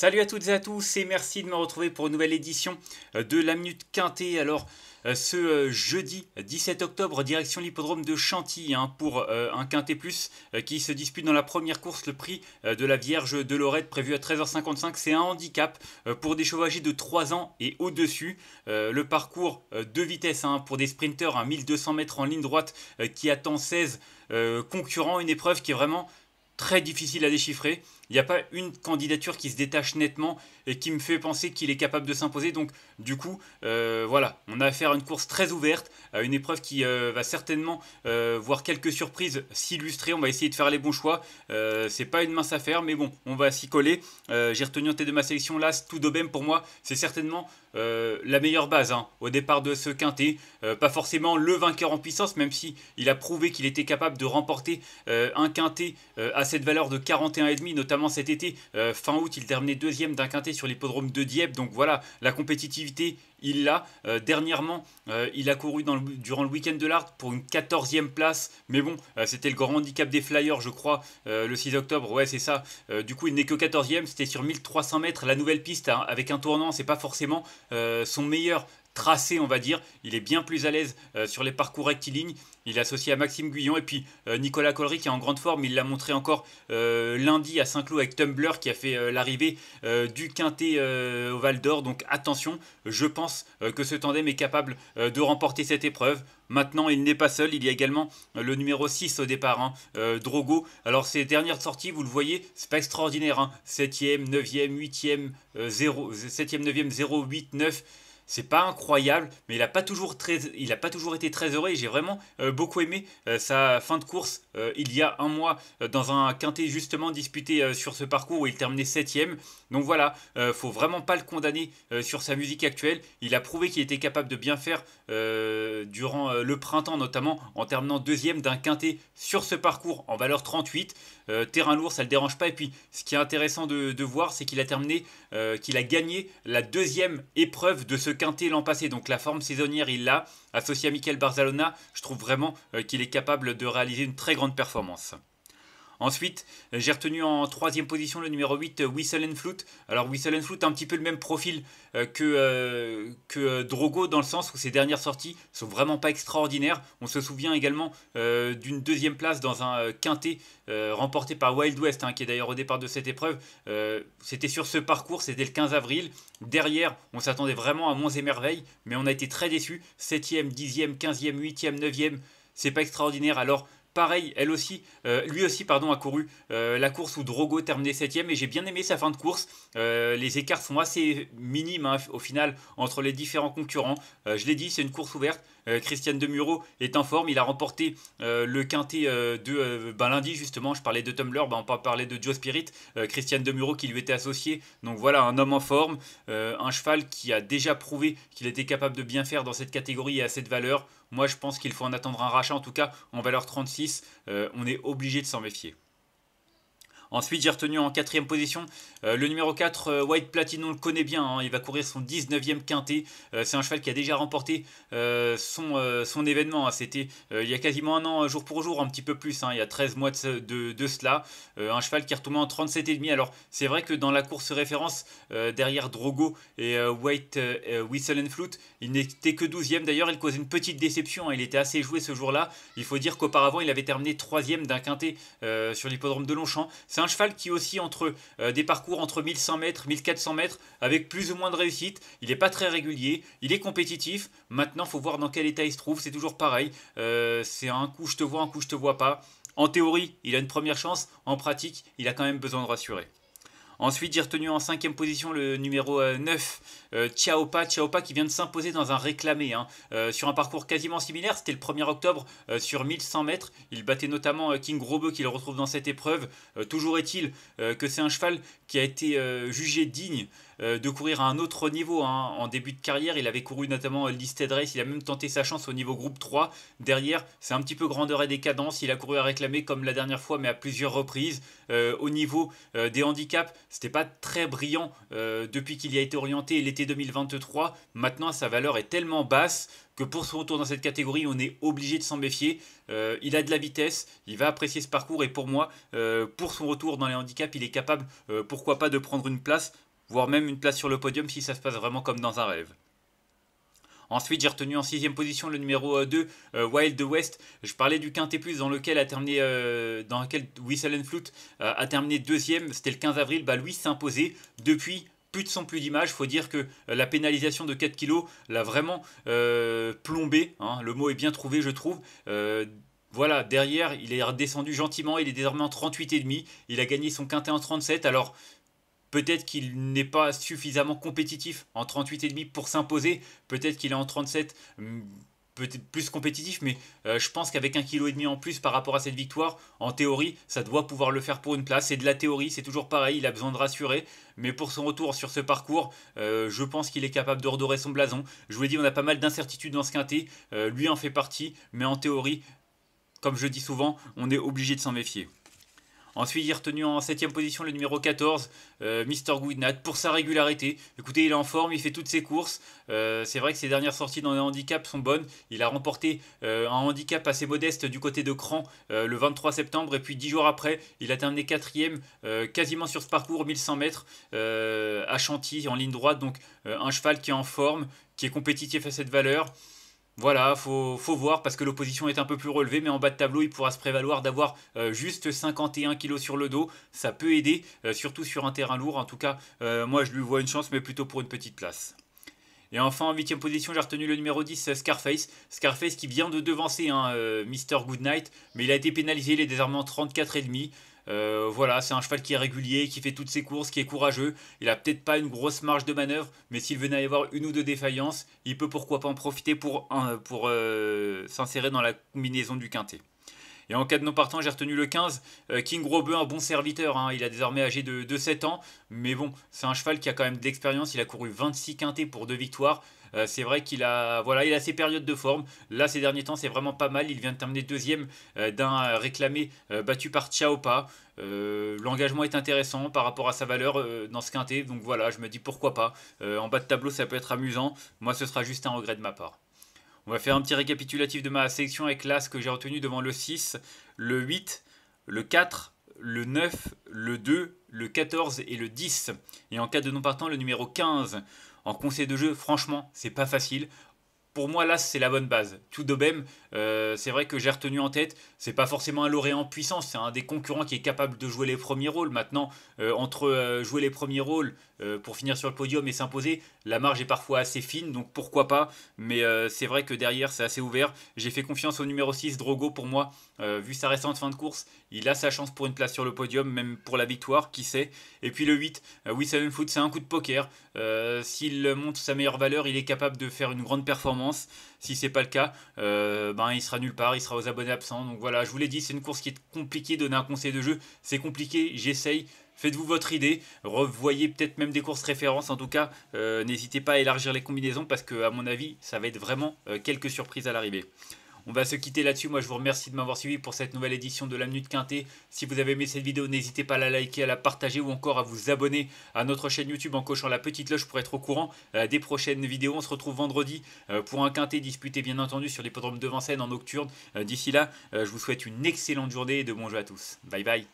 Salut à toutes et à tous et merci de me retrouver pour une nouvelle édition euh, de la Minute Quintée. Alors euh, ce euh, jeudi 17 octobre, direction l'hippodrome de Chantilly hein, pour un Quintet Plus qui se dispute dans la première course le prix de la Vierge de Lorette prévu à 13h55. C'est un handicap pour des chevaux de 3 ans et au-dessus. le parcours de vitesse hein, pour des sprinteurs, à 1200 mètres en ligne droite qui attend 16 concurrents. Une épreuve qui est vraiment très difficile à déchiffrer. Il n'y a pas une candidature qui se détache nettement et qui me fait penser qu'il est capable de s'imposer. Donc du coup, euh, voilà, on a affaire à une course très ouverte, à une épreuve qui euh, va certainement euh, voir quelques surprises s'illustrer. On va essayer de faire les bons choix. c'est pas une mince affaire, mais bon, on va s'y coller. J'ai retenu en tête de ma sélection là, tout Dobem pour moi, c'est certainement la meilleure base hein, au départ de ce quintet. pas forcément le vainqueur en puissance, même si il a prouvé qu'il était capable de remporter un quintet à cette valeur de 41,5, notamment cet été. Euh, fin août, il terminait deuxième d'un quintet sur l'hippodrome de Dieppe. Donc voilà, la compétitivité il l'a. Euh, dernièrement, euh, il a couru durant le week-end de l'Art pour une 14e place. Mais bon, euh, c'était le grand handicap des Flyers, je crois, le 6 octobre. Ouais, c'est ça. du coup, il n'est que 14e. C'était sur 1300 mètres. La nouvelle piste, hein, avec un tournant, c'est pas forcément son meilleur tracé, on va dire. Il est bien plus à l'aise sur les parcours rectilignes. Il est associé à Maxime Guyon et puis Nicolas Collery qui est en grande forme. Il l'a montré encore lundi à Saint-Cloud avec Tumblr qui a fait l'arrivée du Quintet au Val d'Or. Donc attention, je pense euh, que ce tandem est capable euh, de remporter cette épreuve. Maintenant, il n'est pas seul. Il y a également euh, le numéro 6 au départ, hein, Drogo. Alors, ces dernières sorties, vous le voyez, c'est pas extraordinaire. Hein. 7e, 9e, 8e, 0, 7e, 9e, 0, 8, 9 c'est pas incroyable, mais il n'a pas, toujours a pas toujours été très heureux j'ai vraiment euh, beaucoup aimé euh, sa fin de course euh, il y a un mois dans un quintet justement disputé sur ce parcours où il terminait septième Donc voilà, faut vraiment pas le condamner sur sa musique actuelle. Il a prouvé qu'il était capable de bien faire durant le printemps, notamment en terminant deuxième d'un quintet sur ce parcours en valeur 38. terrain lourd, ça ne le dérange pas. Et puis ce qui est intéressant de, voir, c'est qu'il a terminé, qu'il a gagné la deuxième épreuve de ce quintet l'an passé, donc la forme saisonnière, il l'a. Associé à Michael Barzalona, je trouve vraiment euh, qu'il est capable de réaliser une très grande performance. Ensuite, euh, j'ai retenu en troisième position le numéro 8, euh, Whistle and Flute. Alors, Whistle and a un petit peu le même profil euh, que, que Drogo, dans le sens où ses dernières sorties sont vraiment pas extraordinaires. On se souvient également d'une deuxième place dans un quintet remporté par Wild West, hein, qui est d'ailleurs au départ de cette épreuve. c'était sur ce parcours, c'était le 15 avril. Derrière, on s'attendait vraiment à Monts et Merveilles, mais on a été très déçus. 7e, 10e, 15e, 8e, 9e c'est pas extraordinaire. Alors Pareil, elle aussi, euh, lui aussi, pardon, a couru euh, la course où Drogo terminait 7 et j'ai bien aimé sa fin de course. Euh, les écarts sont assez minimes hein, au final entre les différents concurrents. je l'ai dit, c'est une course ouverte. Christiane Demuro est en forme. Il a remporté le quintet de ben, lundi, justement. Je parlais de Tumblr, ben, on peut parler de Joe Spirit. Christiane Demuro qui lui était associé. Donc voilà, un homme en forme, un cheval qui a déjà prouvé qu'il était capable de bien faire dans cette catégorie et à cette valeur. Moi, je pense qu'il faut en attendre un rachat. En tout cas, en valeur 36, euh, on est obligé de s'en méfier. Ensuite, j'ai retenu en quatrième position euh, le numéro 4, euh, White Platinum, on le connaît bien, hein, il va courir son 19e quintet. Euh, c'est un cheval qui a déjà remporté son, son événement. Hein. C'était il y a quasiment un an, jour pour jour, un petit peu plus, hein, il y a 13 mois de, cela. un cheval qui est retombé en 37,5. Alors, c'est vrai que dans la course référence, derrière Drogo et White Whistle and Flute, il n'était que 12e. D'ailleurs, il causait une petite déception, il était assez joué ce jour-là. Il faut dire qu'auparavant, il avait terminé 3 ème d'un quintet sur l'hippodrome de Longchamp. C'est un cheval qui aussi entre euh, des parcours entre 1100 mètres, 1400 mètres, avec plus ou moins de réussite. Il n'est pas très régulier, il est compétitif. Maintenant, faut voir dans quel état il se trouve. C'est toujours pareil. Euh, c'est un coup je te vois, un coup je te vois pas. En théorie, il a une première chance. En pratique, il a quand même besoin de rassurer. Ensuite, j'ai retenu en cinquième position le numéro 9, Pa Chiaopa. qui vient de s'imposer dans un réclamé. Hein. Euh, sur un parcours quasiment similaire, c'était le 1er octobre euh, sur 1100 mètres. Il battait notamment euh, King Robo qui le retrouve dans cette épreuve. toujours est-il que c'est un cheval qui a été jugé digne euh, de courir à un autre niveau. Hein. En début de carrière, il avait couru notamment Listed Race, il a même tenté sa chance au niveau groupe 3. Derrière, c'est un petit peu grandeur et décadence, il a couru à réclamer comme la dernière fois, mais à plusieurs reprises. Euh, au niveau euh, des handicaps, c'était pas très brillant depuis qu'il y a été orienté l'été 2023. Maintenant, sa valeur est tellement basse que pour son retour dans cette catégorie, on est obligé de s'en méfier. il a de la vitesse, il va apprécier ce parcours et pour moi, pour son retour dans les handicaps, il est capable, pourquoi pas, de prendre une place voire même une place sur le podium si ça se passe vraiment comme dans un rêve. Ensuite, j'ai retenu en sixième position le numéro 2, euh, euh, Wild West. Je parlais du quintet plus dans lequel a terminé, euh, dans lequel Whistle and Flute a terminé deuxième. C'était le 15 avril. Bah, lui s'imposait depuis plus de son plus d'images. Faut dire que la pénalisation de 4 kilos l'a vraiment plombé. Hein. Le mot est bien trouvé, je trouve. voilà, derrière, il est redescendu gentiment, il est désormais en 38,5. Il a gagné son quintet en 37. Alors, Peut-être qu'il n'est pas suffisamment compétitif en 38,5 pour s'imposer. Peut-être qu'il est en 37 hmm, peut-être plus compétitif, mais euh, je pense qu'avec un kilo et demi en plus par rapport à cette victoire, en théorie, ça doit pouvoir le faire pour une place. C'est de la théorie, c'est toujours pareil, il a besoin de rassurer. Mais pour son retour sur ce parcours, euh, je pense qu'il est capable de redorer son blason. Je vous l'ai dit, on a pas mal d'incertitudes dans ce quintet. Euh, lui en fait partie, mais en théorie, comme je dis souvent, on est obligé de s'en méfier. Ensuite, il est retenu en 7ème position le numéro 14, euh, Mr. pour sa régularité. Écoutez, il est en forme, il fait toutes ses courses. Euh, c'est vrai que ses dernières sorties dans les handicaps sont bonnes. Il a remporté euh, un handicap assez modeste du côté de Cran le 23 septembre. Et puis 10 jours après, il a terminé 4ème, quasiment sur ce parcours, 1100 mètres, à Chantilly, en ligne droite. Donc un cheval qui est en forme, qui est compétitif à cette valeur. Voilà, faut, faut voir parce que l'opposition est un peu plus relevée, mais en bas de tableau, il pourra se prévaloir d'avoir euh, juste 51 kilos sur le dos. Ça peut aider, euh, surtout sur un terrain lourd. En tout cas, euh, moi, je lui vois une chance, mais plutôt pour une petite place. Et enfin, en 8 position, j'ai retenu le numéro 10, Scarface. Scarface qui vient de devancer hein, Mr. Goodnight, mais il a été pénalisé, les est désormais et 34,5. Euh, voilà, c'est un cheval qui est régulier, qui fait toutes ses courses, qui est courageux. Il a peut-être pas une grosse marge de manœuvre, mais s'il venait à y avoir une ou deux défaillances, il peut pourquoi pas en profiter pour, euh, s'insérer dans la combinaison du quintet. Et en cas de non partant, j'ai retenu le 15. Euh, King Robeux, un bon serviteur. Hein. Il a désormais âgé de, 7 ans. Mais bon, c'est un cheval qui a quand même de l'expérience. Il a couru 26 quintés pour deux victoires. Euh, c'est vrai qu'il a, voilà, il a ses périodes de forme. Là, ces derniers temps, c'est vraiment pas mal. Il vient de terminer deuxième euh, d'un euh, réclamé battu par Chaopa. L'engagement est intéressant par rapport à sa valeur dans ce quintet. Donc voilà, je me dis pourquoi pas. en bas de tableau, ça peut être amusant. Moi, ce sera juste un regret de ma part. On va faire un petit récapitulatif de ma sélection avec l'as que j'ai retenu devant le 6, le 8, le 4, le 9, le 2, le 14 et le 10. Et en cas de non partant, le numéro 15. En conseil de jeu, franchement, c'est pas facile. Pour moi, là, c'est la bonne base. Tout même, euh, c'est vrai que j'ai retenu en tête, c'est pas forcément un lauréat en puissance, c'est un des concurrents qui est capable de jouer les premiers rôles. Maintenant, euh, entre euh, jouer les premiers rôles, euh, pour finir sur le podium et s'imposer. La marge est parfois assez fine, donc pourquoi pas. Mais euh, c'est vrai que derrière, c'est assez ouvert. J'ai fait confiance au numéro 6, Drogo, pour moi. Euh, vu sa récente fin de course, il a sa chance pour une place sur le podium, même pour la victoire, qui sait. Et puis le 8, 7 Foot, c'est un coup de poker. S'il montre sa meilleure valeur, il est capable de faire une grande performance. Si c'est pas le cas, euh, ben, il sera nulle part, il sera aux abonnés absents. Donc voilà, je vous l'ai dit, c'est une course qui est compliquée. Donner un conseil de jeu, c'est compliqué. J'essaye. Faites-vous votre idée, revoyez peut-être même des courses références. En tout cas, euh, n'hésitez pas à élargir les combinaisons parce que, à mon avis, ça va être vraiment euh, quelques surprises à l'arrivée. On va se quitter là-dessus. Moi, je vous remercie de m'avoir suivi pour cette nouvelle édition de la de Quintet. Si vous avez aimé cette vidéo, n'hésitez pas à la liker, à la partager ou encore à vous abonner à notre chaîne YouTube en cochant la petite cloche pour être au courant euh, des prochaines vidéos. On se retrouve vendredi euh, pour un Quintet disputé, bien entendu, sur l'hippodrome de Vincennes en nocturne. Euh, d'ici là, je vous souhaite une excellente journée et de bons jeux à tous. Bye bye.